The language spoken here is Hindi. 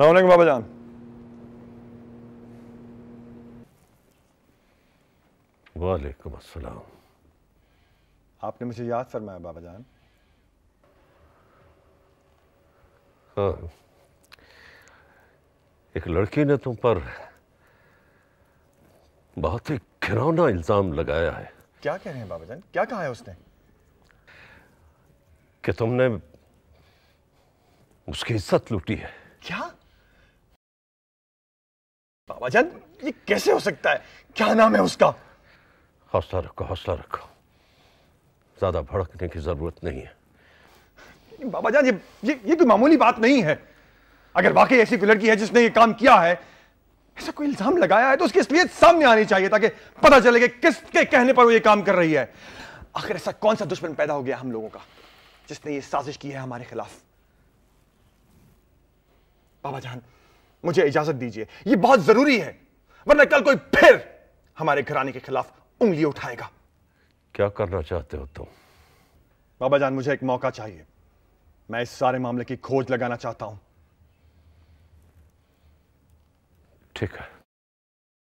अलैक् बाबा जान वालेकुम अस्सलाम आपने मुझे याद फरमाया बाबा जान हाँ एक लड़की ने तुम पर बहुत ही घिनौना इल्जाम लगाया है क्या कह रहे हैं बाबा जान क्या कहा है उसने कि तुमने उसकी इज्जत लूटी है बाबा जान ये कैसे हो सकता है क्या नाम है उसका हौसला रखो हौसला रखो ज्यादा भड़कने की जरूरत नहीं है बाबा जान ये ये, ये कोई मामूली बात नहीं है अगर वाकई ऐसी कोई लड़की है जिसने ये काम किया है ऐसा कोई इल्जाम लगाया है तो उसकी इसलिए सामने आनी चाहिए ताकि पता चले कि किसके कहने पर वो ये काम कर रही है आखिर ऐसा कौन सा दुश्मन पैदा हो गया हम लोगों का जिसने ये साजिश की है हमारे खिलाफ बाबा जान मुझे इजाजत दीजिए यह बहुत जरूरी है वरना कल कोई फिर हमारे घराने के खिलाफ उंगली उठाएगा क्या करना चाहते हो तुम बाबा जान मुझे एक मौका चाहिए मैं इस सारे मामले की खोज लगाना चाहता हूं ठीक है